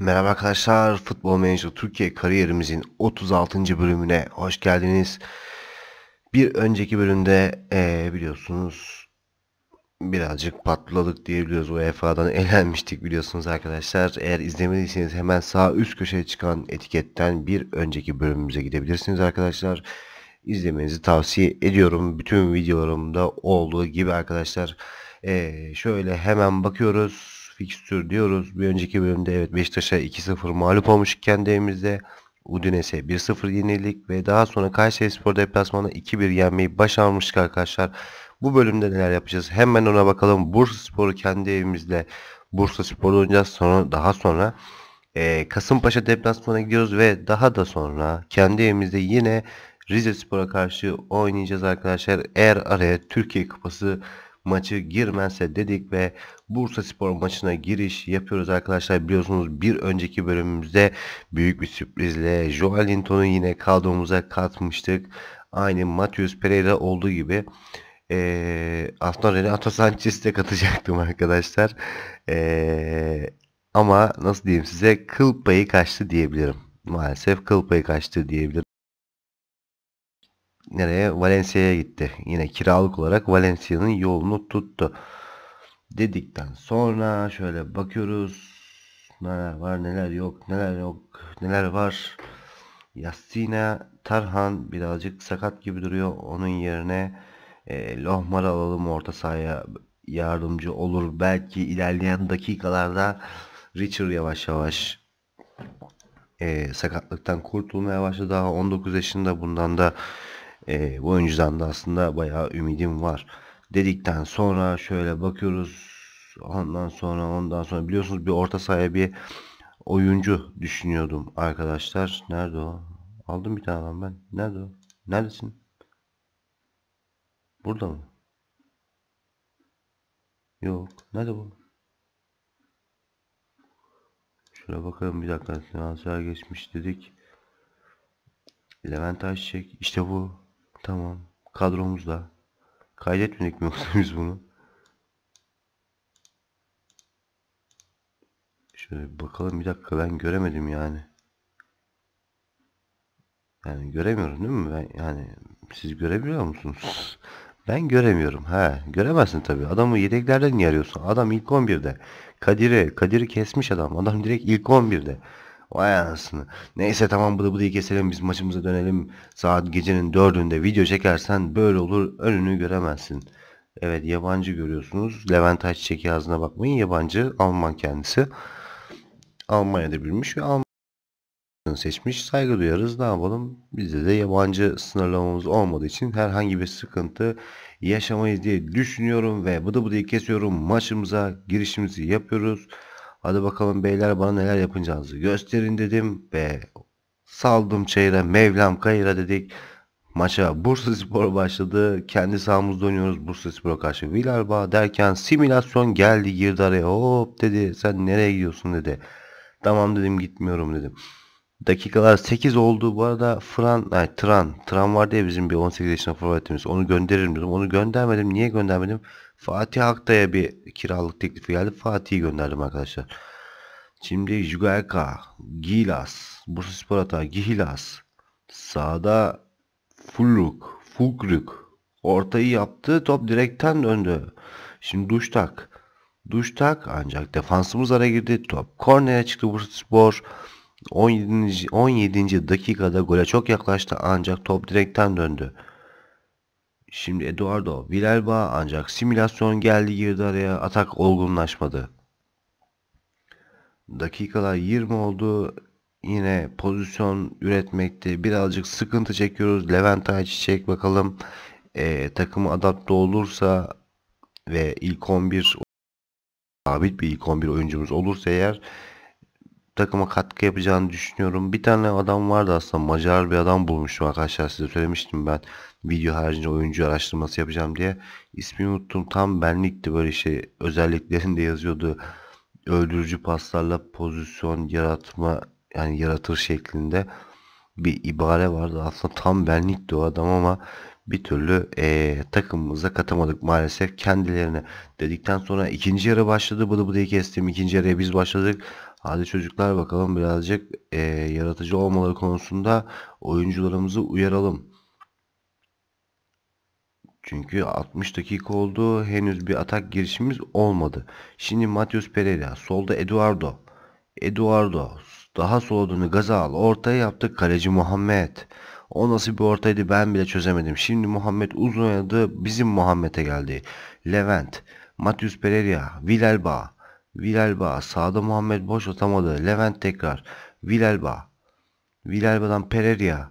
Merhaba arkadaşlar, Futbol Manager Türkiye kariyerimizin 36. bölümüne hoş geldiniz. Bir önceki bölümde ee, biliyorsunuz birazcık patladık diyebiliyoruz. UEFA'dan elenmiştik biliyorsunuz arkadaşlar. Eğer izlemediyseniz hemen sağ üst köşeye çıkan etiketten bir önceki bölümümüze gidebilirsiniz arkadaşlar. İzlemenizi tavsiye ediyorum. Bütün videolarımda olduğu gibi arkadaşlar. Ee, şöyle hemen bakıyoruz fikstür diyoruz. Bir önceki bölümde evet Beşiktaş'a 2-0 mağlup olmuş kendi Udinese 1-0 yenildik ve daha sonra Kayseri Spor deplasmanı 2-1 yenmeyi başarmıştık arkadaşlar. Bu bölümde neler yapacağız? Hemen ona bakalım. Bursa Spor'u kendi evimizde Bursa Spor'u oynayacağız. Sonra daha sonra e, Kasımpaşa deplasmana gidiyoruz ve daha da sonra kendi evimizde yine Rize Spor'a karşı oynayacağız arkadaşlar. Eğer araya Türkiye Kupası maçı girmezse dedik ve Bursa Spor maçına giriş yapıyoruz arkadaşlar. Biliyorsunuz bir önceki bölümümüzde büyük bir sürprizle Linton'u yine kadromuza katmıştık. Aynı Matius Pereira olduğu gibi. Ee, aslında Renato Sanchez'i de katacaktım arkadaşlar. Ee, ama nasıl diyeyim size kıl payı kaçtı diyebilirim. Maalesef kıl payı kaçtı diyebilirim nereye? Valencia'ya gitti. Yine kiralık olarak Valencia'nın yolunu tuttu. Dedikten sonra şöyle bakıyoruz. Neler var neler yok neler yok neler var. Yassina Tarhan birazcık sakat gibi duruyor. Onun yerine e, Lohmar alalım orta sahaya yardımcı olur. Belki ilerleyen dakikalarda Richard yavaş yavaş e, sakatlıktan kurtulmaya başladı. Daha 19 yaşında bundan da e, bu oyuncudan da aslında bayağı ümidim var. Dedikten sonra şöyle bakıyoruz. Ondan sonra ondan sonra biliyorsunuz bir orta sahaya bir oyuncu düşünüyordum arkadaşlar. Nerede o? Aldım bir tane ben. Nerede o? Neredesin? Burada mı? Yok. Nerede bu? Şöyle bakalım bir dakika. Transfer geçmiş dedik. Levent Ayçiçek. İşte bu. Tamam. Kadromuzda. Kaydetmedik mi yoksa biz bunu? Şöyle bakalım bir dakika ben göremedim yani. Yani göremiyorum değil mi? Ben, yani siz görebiliyor musunuz? Ben göremiyorum. He, göremezsin tabii. Adamı yedeklerden yarıyorsun. Adam ilk 11'de. Kadir'i, Kadir'i kesmiş adam. Adam direkt ilk 11'de. Vay anasını. Neyse tamam bu bıdı keselim biz maçımıza dönelim. Saat gecenin dördünde video çekersen böyle olur önünü göremezsin. Evet yabancı görüyorsunuz. Levent Ayçiçek ağzına bakmayın. Yabancı Alman kendisi. Almanya'da bilmiş ve Alman seçmiş. Saygı duyarız. Ne yapalım? Bizde de yabancı sınırlamamız olmadığı için herhangi bir sıkıntı yaşamayız diye düşünüyorum ve bıdı bıdıyı kesiyorum. Maçımıza girişimizi yapıyoruz. Hadi bakalım beyler bana neler yapacağınızı gösterin dedim ve saldım çeyre Mevlam kayıra dedik. Maça Bursa Spor başladı. Kendi sahamızda oynuyoruz Bursa Spor'a karşı. Villarba derken simülasyon geldi girdi araya. Hop dedi sen nereye gidiyorsun dedi. Tamam dedim gitmiyorum dedim. Dakikalar 8 oldu. Bu arada Fran, ay, Tran, Tran vardı ya bizim bir 18 yaşında forvetimiz. Onu gönderirim dedim. Onu göndermedim. Niye göndermedim? Fatih Aktay'a bir kiralık teklifi geldi. Fatih'i gönderdim arkadaşlar. Şimdi Jugayka, Gilas, Bursaspor Atağı, Gilas. Sağda Fulluk, Fukruk. Ortayı yaptı. Top direkten döndü. Şimdi Duştak. Duştak ancak defansımız ara girdi. Top korneye çıktı Bursaspor. 17. 17. dakikada gole çok yaklaştı ancak top direkten döndü. Şimdi Eduardo Villalba ancak simülasyon geldi girdi araya atak olgunlaşmadı. Dakikalar 20 oldu. Yine pozisyon üretmekte birazcık sıkıntı çekiyoruz. Levent Ayçiçek bakalım e, takımı adapte olursa ve ilk 11 sabit bir ilk 11 oyuncumuz olursa eğer takıma katkı yapacağını düşünüyorum. Bir tane adam vardı aslında Macar bir adam bulmuştum arkadaşlar size söylemiştim ben video haricinde oyuncu araştırması yapacağım diye. İsmini unuttum tam benlikti böyle şey özelliklerinde yazıyordu. Öldürücü paslarla pozisyon yaratma yani yaratır şeklinde bir ibare vardı. Aslında tam benlikti o adam ama bir türlü e, takımımıza katamadık maalesef kendilerine dedikten sonra ikinci yarı başladı bu da bu kestim ikinci yarıya biz başladık Hadi çocuklar bakalım birazcık e, yaratıcı olmaları konusunda oyuncularımızı uyaralım. Çünkü 60 dakika oldu. Henüz bir atak girişimimiz olmadı. Şimdi Matius Pereira. Solda Eduardo. Eduardo. Daha soladığını gaza al. Ortaya yaptık. Kaleci Muhammed. O nasıl bir ortaydı ben bile çözemedim. Şimdi Muhammed uzun oynadı. Bizim Muhammed'e geldi. Levent. Matius Pereira. Villalba. Vilelba. Sağda Muhammed boş atamadı. Levent tekrar. Vilelba. Vilelba'dan Pereira.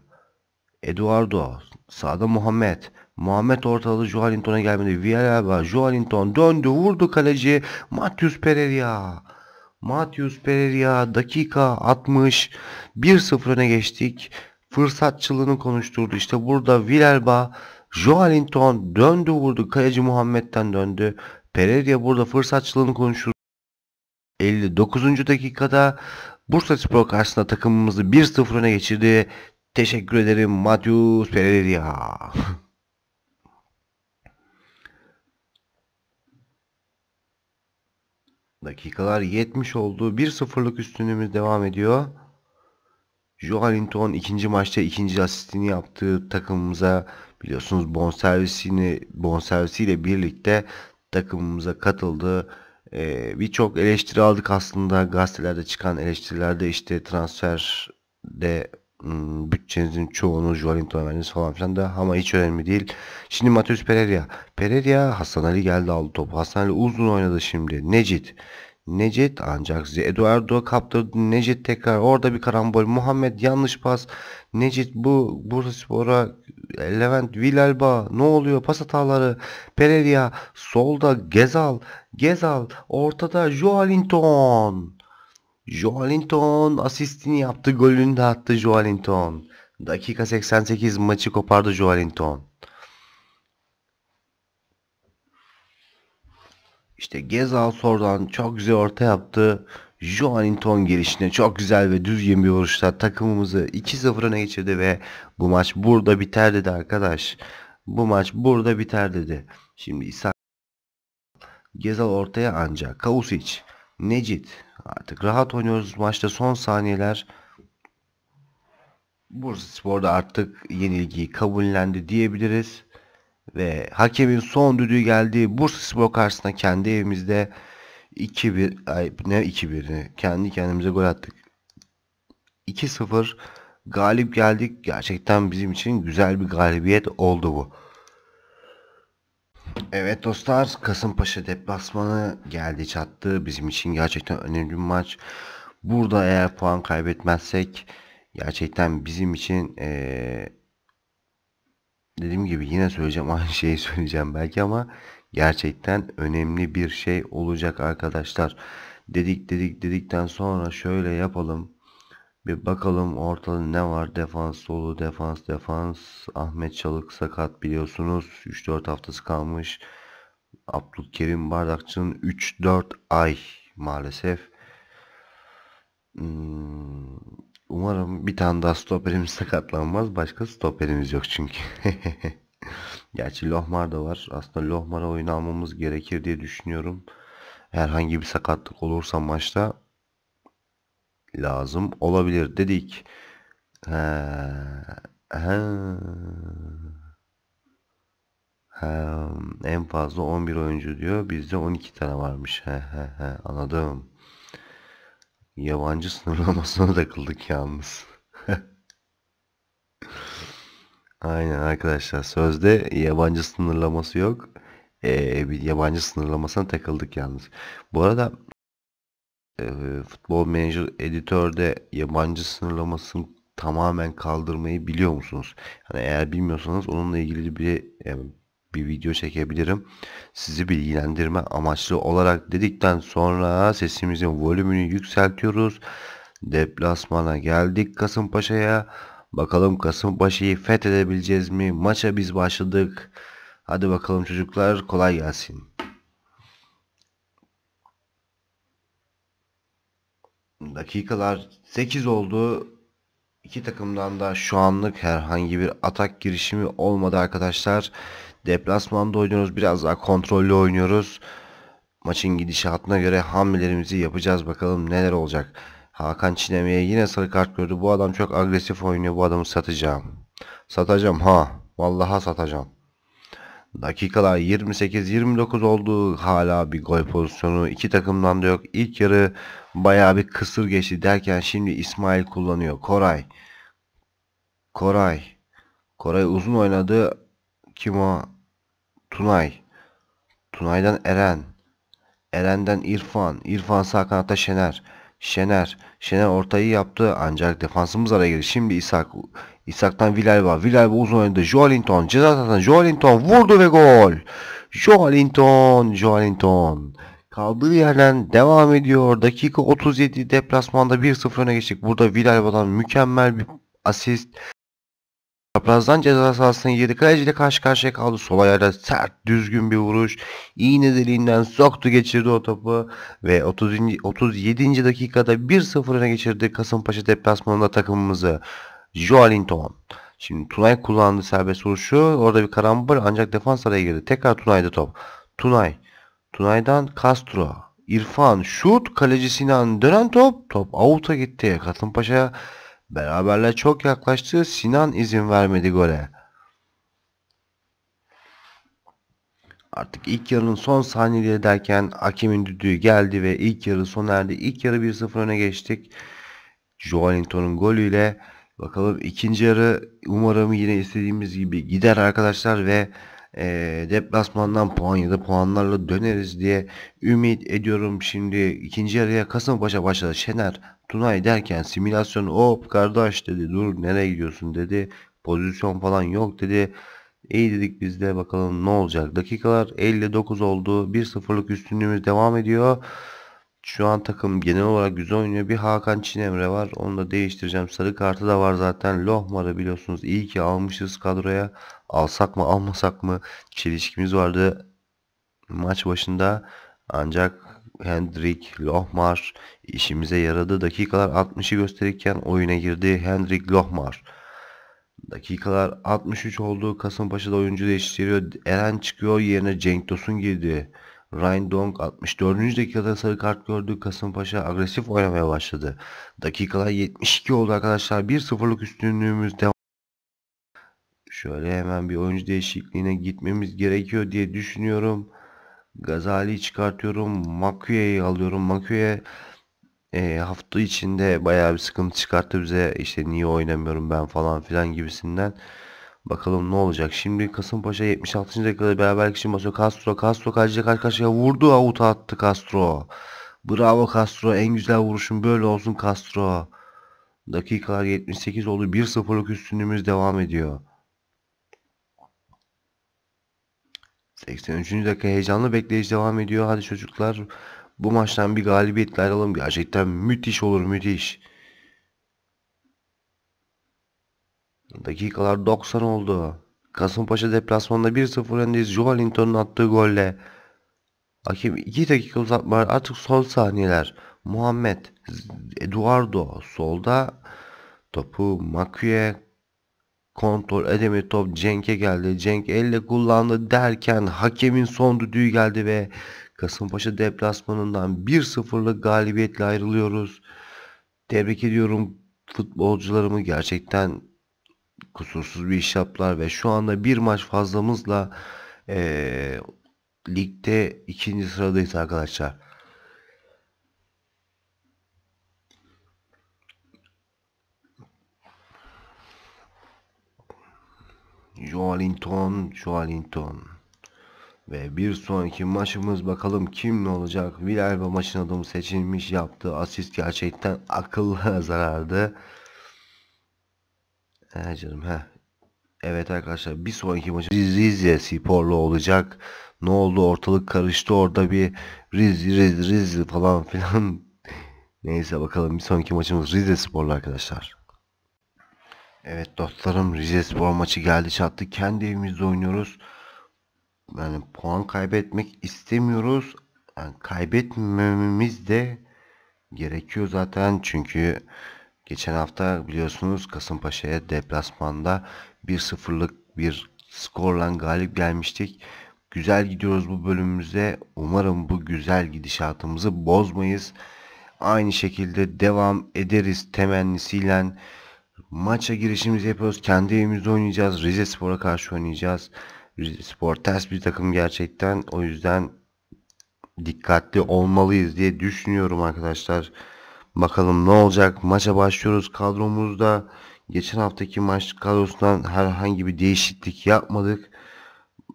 Eduardo. Sağda Muhammed. Muhammed ortalığı Joelinton'a gelmedi. Vilelba. Joelinton döndü. Vurdu kaleci. Matius Pereira. Matius Pereira dakika 60. 1-0 öne geçtik. Fırsatçılığını konuşturdu. İşte burada Vilelba. Joelinton döndü vurdu. Kaleci Muhammed'den döndü. Pereira burada fırsatçılığını konuşturdu. 59. dakikada Bursaspor karşısında takımımızı 1-0 öne geçirdi. Teşekkür ederim Matius Pereira. Dakikalar 70 oldu. 1-0'lık üstünlüğümüz devam ediyor. Joelinton ikinci maçta ikinci asistini yaptığı takımımıza biliyorsunuz bonservisini bonservisiyle birlikte takımımıza katıldı. Ee, Birçok eleştiri aldık aslında gazetelerde çıkan eleştirilerde işte transferde hmm, bütçenizin çoğunu Joelinton'a verdiniz falan filan da ama hiç önemli değil. Şimdi Matheus Pereira. Pereira Hasan Ali geldi aldı topu. Hasan Ali uzun oynadı şimdi. Necit. Necet ancak Eduardo kaptırdı. Necet tekrar orada bir karambol. Muhammed yanlış pas. Necet bu Spora. Levent Villalba ne oluyor? Pas hataları. Pereira solda Gezal. Gezal ortada Joalinton. Joalinton asistini yaptı. Golünü de attı Joalinton. Dakika 88 maçı kopardı Joalinton. İşte Gezal Sordan çok güzel orta yaptı. Joaninton gelişine çok güzel ve düz bir vuruşlar takımımızı 2-0'a geçirdi ve bu maç burada biter dedi arkadaş. Bu maç burada biter dedi. Şimdi İsa Gezal ortaya ancak Kavusic, Necit artık rahat oynuyoruz maçta son saniyeler. Bursa sporda artık yenilgiyi kabullendi diyebiliriz. Ve hakemin son düdüğü geldi. Bursaspor karşısında kendi evimizde 2-1 ay ne 2-1 kendi kendimize gol attık. 2-0 galip geldik. Gerçekten bizim için güzel bir galibiyet oldu bu. Evet dostlar Kasımpaşa deplasmanı geldi çattı. Bizim için gerçekten önemli bir maç. Burada eğer puan kaybetmezsek gerçekten bizim için ee, dediğim gibi yine söyleyeceğim aynı şeyi söyleyeceğim belki ama gerçekten önemli bir şey olacak arkadaşlar. Dedik dedik dedikten sonra şöyle yapalım. Bir bakalım ortada ne var? Defans solu, defans, defans. Ahmet Çalık sakat biliyorsunuz. 3-4 haftası kalmış. Abdülkerim Bardakçı'nın 3-4 ay maalesef. Hmm, Umarım bir tane daha stoperimiz sakatlanmaz. Başka stoperimiz yok çünkü. Gerçi Lohmar da var. Aslında Lohmar'a oyunu almamız gerekir diye düşünüyorum. Herhangi bir sakatlık olursa maçta lazım olabilir dedik. He. He. He. En fazla 11 oyuncu diyor. Bizde 12 tane varmış. He he he. Anladım. Yabancı sınırlamasına takıldık yalnız. Aynen arkadaşlar sözde yabancı sınırlaması yok. Ee, bir yabancı sınırlamasına takıldık yalnız. Bu arada e, futbol menajer editörde yabancı sınırlamasını tamamen kaldırmayı biliyor musunuz? Yani eğer bilmiyorsanız onunla ilgili bir yani bir video çekebilirim. Sizi bilgilendirme amaçlı olarak dedikten sonra sesimizin volümünü yükseltiyoruz. Deplasmana geldik Kasımpaşa'ya. Bakalım Kasımpaşa'yı fethedebileceğiz mi? Maça biz başladık. Hadi bakalım çocuklar kolay gelsin. Dakikalar 8 oldu. İki takımdan da şu anlık herhangi bir atak girişimi olmadı arkadaşlar. Deplasmanda oynuyoruz. Biraz daha kontrollü oynuyoruz. Maçın gidişatına göre hamlelerimizi yapacağız. Bakalım neler olacak. Hakan Çineme'ye yine sarı kart gördü. Bu adam çok agresif oynuyor. Bu adamı satacağım. Satacağım ha. Vallaha satacağım. Dakikalar 28-29 oldu. Hala bir gol pozisyonu. iki takımdan da yok. İlk yarı bayağı bir kısır geçti derken şimdi İsmail kullanıyor. Koray. Koray. Koray uzun oynadı. Kim o? Tunay. Tunay'dan Eren. Eren'den İrfan. İrfan sağ kanatta Şener. Şener. Şener ortayı yaptı ancak defansımız araya girdi. Şimdi İshak. İshak'tan Villalba. Villalba uzun oynadı. Joelinton. Ceza sahasına Joelinton vurdu ve gol. Joelinton. Joelinton. Kaldığı yerden devam ediyor. Dakika 37 deplasmanda 1-0 öne geçtik. Burada Villalba'dan mükemmel bir asist. Çaprazdan ceza sahasının 7 kaleciyle karşı karşıya kaldı. Sol ayağıyla sert düzgün bir vuruş. İğne deliğinden soktu geçirdi o topu. Ve 30. 37. dakikada 1-0 öne geçirdi Kasımpaşa deplasmanında takımımızı. Joelinton. Şimdi Tunay kullandı serbest vuruşu. Orada bir karambol ancak defans araya girdi. Tekrar Tunay'da top. Tunay. Tunay'dan Castro. İrfan şut kaleci Sinan dönen top. Top avuta gitti. Kasımpaşa Beraberle çok yaklaştı. Sinan izin vermedi gole. Artık ilk yarının son saniyeleri derken hakemin düdüğü geldi ve ilk yarı sona erdi. İlk yarı 1-0 öne geçtik. Joelinton'un golüyle bakalım ikinci yarı umarım yine istediğimiz gibi gider arkadaşlar ve e, deplasmandan puan ya da puanlarla döneriz diye ümit ediyorum. Şimdi ikinci yarıya Kasımpaşa başladı. Şener Tunay derken simülasyon hop kardeş dedi dur nereye gidiyorsun dedi. Pozisyon falan yok dedi. İyi dedik biz de bakalım ne olacak. Dakikalar 59 oldu. 1-0'lık üstünlüğümüz devam ediyor. Şu an takım genel olarak güzel oynuyor. Bir Hakan Çinemre var. Onu da değiştireceğim. Sarı kartı da var zaten. Lohmar'ı biliyorsunuz. İyi ki almışız kadroya. Alsak mı almasak mı çelişkimiz vardı maç başında. Ancak Hendrik Lohmar işimize yaradı. Dakikalar 60'ı gösterirken oyuna girdi Hendrik Lohmar. Dakikalar 63 oldu. Kasımpaşa'da oyuncu değiştiriyor. Eren çıkıyor yerine Cenk Tosun girdi. Ryan Dong 64. dakikada sarı kart gördü. Kasımpaşa agresif oynamaya başladı. Dakikalar 72 oldu arkadaşlar. 1-0'lık üstünlüğümüz devam. Şöyle hemen bir oyuncu değişikliğine gitmemiz gerekiyor diye düşünüyorum. Gazali çıkartıyorum. Makuye'yi alıyorum. Makuye e, hafta içinde bayağı bir sıkıntı çıkarttı bize. İşte niye oynamıyorum ben falan filan gibisinden. Bakalım ne olacak. Şimdi Kasımpaşa 76. dakikada beraberlik için basıyor. Castro, Castro kaleciyle karşı karşıya vurdu. Avuta attı Castro. Bravo Castro. En güzel vuruşun böyle olsun Castro. Dakikalar 78 oldu. 1-0'lık üstünlüğümüz devam ediyor. 83. dakika heyecanlı bekleyiş devam ediyor. Hadi çocuklar bu maçtan bir galibiyetle ayrılalım. Gerçekten müthiş olur müthiş. Dakikalar 90 oldu. Kasımpaşa deplasmanında 1-0 öndeyiz. Jovalinton'un attığı golle. Hakim 2 dakika uzatma artık son saniyeler. Muhammed, Eduardo solda topu Makuye kontrol edemedi top Cenk'e geldi. Cenk elle kullandı derken hakemin son düdüğü geldi ve Kasımpaşa deplasmanından 1-0'lık galibiyetle ayrılıyoruz. Tebrik ediyorum futbolcularımı gerçekten kusursuz bir iş yaptılar ve şu anda bir maç fazlamızla e, ligde ikinci sıradayız arkadaşlar. Joalinton, Joalinton Ve bir sonraki maçımız bakalım kim ne olacak. Villalba maçın adamı seçilmiş yaptı asist gerçekten akılla zarardı. He canım ha. Evet arkadaşlar bir sonraki maçımız Rize Sporlu olacak. Ne oldu ortalık karıştı orada bir Riz Riz Riz falan filan. Neyse bakalım bir sonraki maçımız Rize Sporlu arkadaşlar. Evet dostlarım Rize Spor maçı geldi çattı. Kendi evimizde oynuyoruz. Yani puan kaybetmek istemiyoruz. Yani kaybetmememiz de gerekiyor zaten çünkü Geçen hafta biliyorsunuz Kasımpaşa'ya deplasmanda 1-0'lık bir skorla galip gelmiştik. Güzel gidiyoruz bu bölümümüze. Umarım bu güzel gidişatımızı bozmayız. Aynı şekilde devam ederiz temennisiyle. Maça girişimizi yapıyoruz. Kendi evimizde oynayacağız. Rize Spor'a karşı oynayacağız. Rize Spor ters bir takım gerçekten. O yüzden dikkatli olmalıyız diye düşünüyorum arkadaşlar. Bakalım ne olacak? Maça başlıyoruz kadromuzda. Geçen haftaki maç kadrosundan herhangi bir değişiklik yapmadık.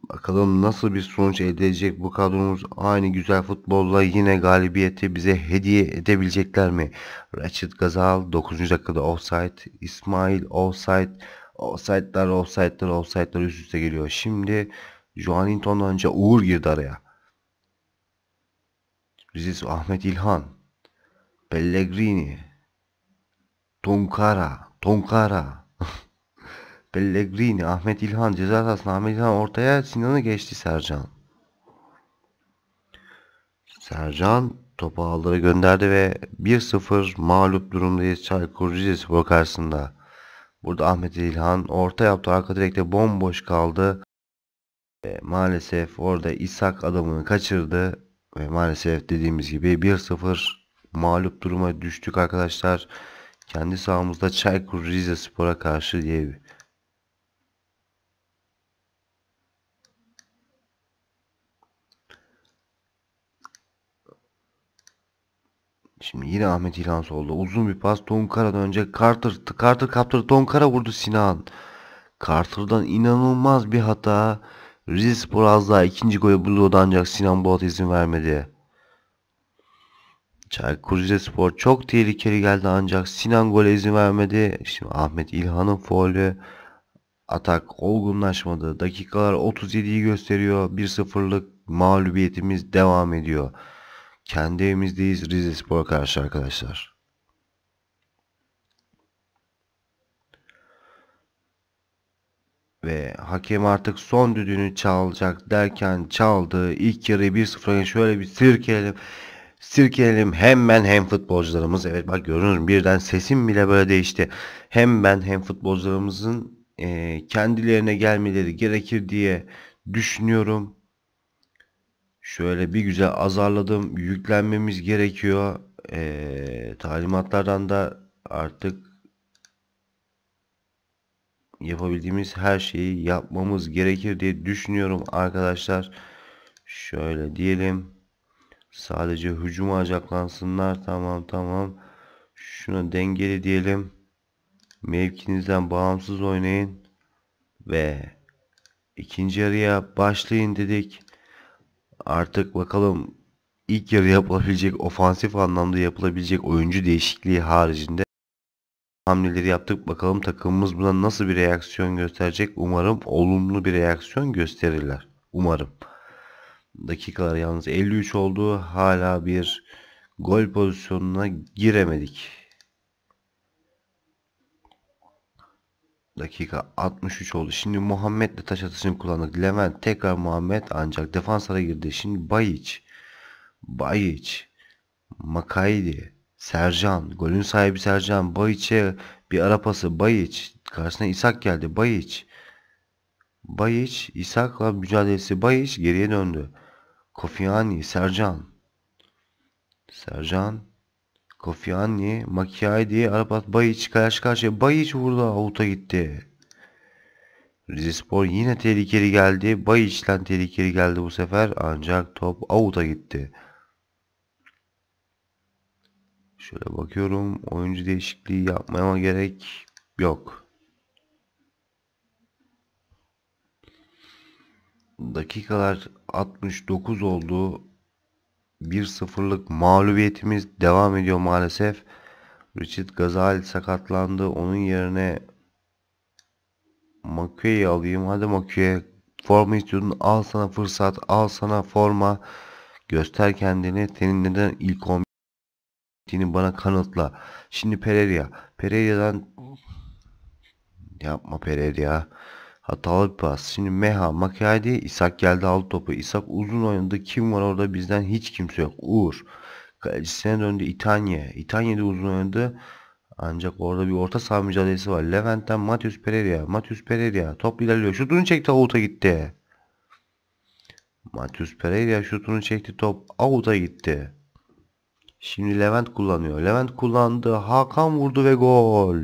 Bakalım nasıl bir sonuç elde edecek bu kadromuz. Aynı güzel futbolla yine galibiyeti bize hediye edebilecekler mi? Ratchet Gazal 9. dakikada offside. İsmail offside. Offside'lar offside'lar offside'lar üst üste geliyor. Şimdi Joaninton'dan önce Uğur girdi araya. Riziz Ahmet İlhan Pellegrini, Tonkara, Tonkara, Pellegrini, Ahmet İlhan, ceza sahasında Ahmet İlhan ortaya Sinan'ı geçti Sercan. Sercan topu ağlara gönderdi ve 1-0 mağlup durumdayız Çaykur Rizespor karşısında. Burada Ahmet İlhan orta yaptı arka direkte bomboş kaldı. Ve maalesef orada İshak adamını kaçırdı ve maalesef dediğimiz gibi 1-0 mağlup duruma düştük arkadaşlar. Kendi sahamızda Çaykur Rizespor'a karşı diye Şimdi yine Ahmet İlhan solda. Uzun bir pas Tonkara'dan önce Carter, Carter kaptırdı. Tonkara vurdu Sinan. Carter'dan inanılmaz bir hata. Rize Spor az daha ikinci golü buldu ancak Sinan Bolat izin vermedi. Çaykur Rizespor çok tehlikeli geldi ancak Sinan gole izin vermedi. Şimdi Ahmet İlhan'ın faulü atak olgunlaşmadı. Dakikalar 37'yi gösteriyor. 1-0'lık mağlubiyetimiz devam ediyor. Kendi evimizdeyiz Rizespor karşı arkadaşlar. Ve hakem artık son düdüğünü çalacak derken çaldı. İlk yarıyı 1-0'a şöyle bir sirkeleyelim. Sirkelim hem ben hem futbolcularımız. Evet bak görünür birden sesim bile böyle değişti. Hem ben hem futbolcularımızın e, kendilerine gelmeleri gerekir diye düşünüyorum. Şöyle bir güzel azarladım. Yüklenmemiz gerekiyor. E, talimatlardan da artık yapabildiğimiz her şeyi yapmamız gerekir diye düşünüyorum arkadaşlar. Şöyle diyelim. Sadece hücuma acaklansınlar. Tamam tamam. Şuna dengeli diyelim. Mevkinizden bağımsız oynayın. Ve ikinci yarıya başlayın dedik. Artık bakalım ilk yarı yapılabilecek ofansif anlamda yapılabilecek oyuncu değişikliği haricinde hamleleri yaptık. Bakalım takımımız buna nasıl bir reaksiyon gösterecek. Umarım olumlu bir reaksiyon gösterirler. Umarım. Dakikalar yalnız 53 oldu. Hala bir gol pozisyonuna giremedik. Dakika 63 oldu. Şimdi Muhammed'le taş atışını kullandık. Levent tekrar Muhammed ancak defanslara girdi. Şimdi Bayiç. Bayiç. Makaydi. Sercan. Golün sahibi Sercan. Bayiç'e bir ara pası. Bayiç. Karşısına İshak geldi. Bayiç. Bayiç. İshak'la mücadelesi Bayiç geriye döndü. Kofiani, Sercan. Sercan. Kofiani, Makiaydi, Arabat Bayiç karşı karşıya. Bayiç vurdu avuta gitti. Rizespor yine tehlikeli geldi. Bayiç'ten tehlikeli geldi bu sefer. Ancak top avuta gitti. Şöyle bakıyorum. Oyuncu değişikliği yapmama gerek yok. dakikalar 69 oldu. 1-0'lık mağlubiyetimiz devam ediyor maalesef. Richard Gazal sakatlandı. Onun yerine Makue'yi alayım. Hadi Makue forma istiyordun. Al sana fırsat. Al sana forma. Göster kendini. Senin neden ilk 11 bana kanıtla. Şimdi Pereira. Pereira'dan yapma Pereira. Hatalı bir pas. Şimdi Meha, Makiadi, İshak geldi aldı topu. İshak uzun oyunda kim var orada bizden hiç kimse yok. Uğur. Kalecisine döndü İtanya. İtanya de uzun oynadı. Ancak orada bir orta saha mücadelesi var. Levent'ten Matius Pereira. Matius Pereira top ilerliyor. Şutunu çekti avuta gitti. Matius Pereira şutunu çekti top avuta gitti. Şimdi Levent kullanıyor. Levent kullandı. Hakan vurdu ve gol.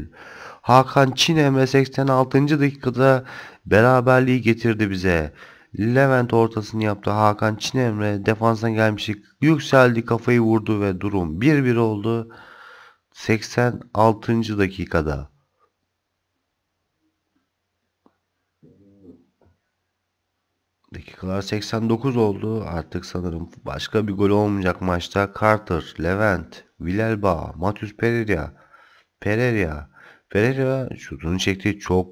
Hakan Çineme 86. dakikada beraberliği getirdi bize. Levent ortasını yaptı. Hakan Çinemre defansa gelmişti. Yükseldi kafayı vurdu ve durum 1-1 oldu. 86. dakikada. Dakikalar 89 oldu. Artık sanırım başka bir gol olmayacak maçta. Carter, Levent, Villalba, Matheus Pereira, Pereira, Pereira şutunu çekti. Çok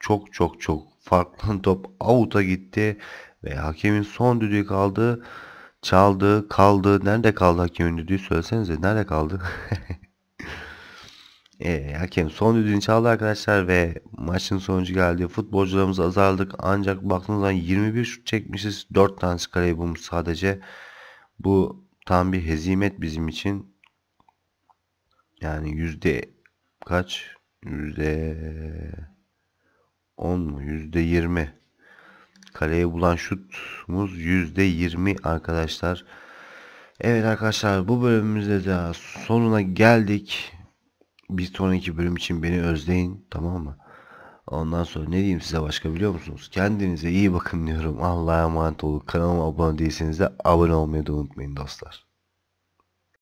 çok çok çok farklı top avuta gitti ve hakemin son düdüğü kaldı. Çaldı, kaldı. Nerede kaldı hakemin düdüğü söylesenize. Nerede kaldı? e, hakem son düdüğünü çaldı arkadaşlar ve maçın sonucu geldi. Futbolcularımız azaldık ancak baktığınız 21 şut çekmişiz. 4 tane kaleyi bulmuş sadece. Bu tam bir hezimet bizim için. Yani yüzde kaç? Yüzde 10 mu? Yüzde 20. Kaleye bulan şutumuz yüzde 20 arkadaşlar. Evet arkadaşlar bu bölümümüzde de sonuna geldik. Bir sonraki bölüm için beni özleyin tamam mı? Ondan sonra ne diyeyim size başka biliyor musunuz? Kendinize iyi bakın diyorum. Allah'a emanet olun. Kanalıma abone değilseniz de abone olmayı da unutmayın dostlar.